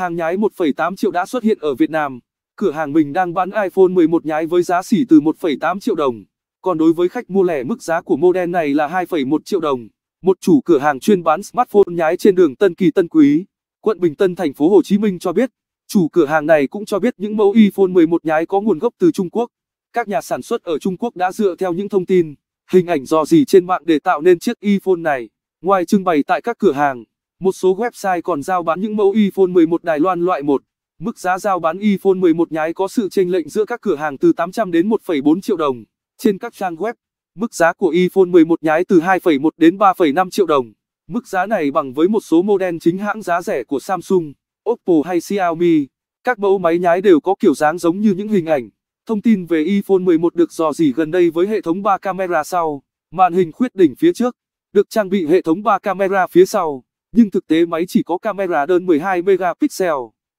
hàng nhái 1,8 triệu đã xuất hiện ở Việt Nam. Cửa hàng mình đang bán iPhone 11 nhái với giá xỉ từ 1,8 triệu đồng. Còn đối với khách mua lẻ mức giá của model này là 2,1 triệu đồng. Một chủ cửa hàng chuyên bán smartphone nhái trên đường Tân Kỳ Tân Quý, quận Bình Tân, thành phố Hồ Chí Minh cho biết, chủ cửa hàng này cũng cho biết những mẫu iPhone 11 nhái có nguồn gốc từ Trung Quốc. Các nhà sản xuất ở Trung Quốc đã dựa theo những thông tin, hình ảnh dò dỉ trên mạng để tạo nên chiếc iPhone này. Ngoài trưng bày tại các cửa hàng một số website còn giao bán những mẫu iPhone 11 Đài Loan loại 1. Mức giá giao bán iPhone 11 nhái có sự chênh lệch giữa các cửa hàng từ 800 đến 1,4 triệu đồng. Trên các trang web, mức giá của iPhone 11 nhái từ 2,1 đến 3,5 triệu đồng. Mức giá này bằng với một số model chính hãng giá rẻ của Samsung, Oppo hay Xiaomi. Các mẫu máy nhái đều có kiểu dáng giống như những hình ảnh. Thông tin về iPhone 11 được dò dỉ gần đây với hệ thống 3 camera sau, màn hình khuyết đỉnh phía trước, được trang bị hệ thống 3 camera phía sau nhưng thực tế máy chỉ có camera đơn 12 megapixel.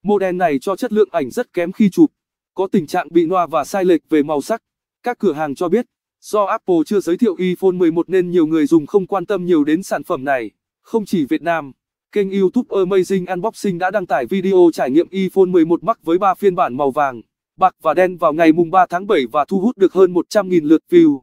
Model này cho chất lượng ảnh rất kém khi chụp, có tình trạng bị noa và sai lệch về màu sắc. Các cửa hàng cho biết, do Apple chưa giới thiệu iPhone 11 nên nhiều người dùng không quan tâm nhiều đến sản phẩm này. Không chỉ Việt Nam, kênh YouTube Amazing Unboxing đã đăng tải video trải nghiệm iPhone 11 Max với 3 phiên bản màu vàng, bạc và đen vào ngày mùng 3 tháng 7 và thu hút được hơn 100.000 lượt view.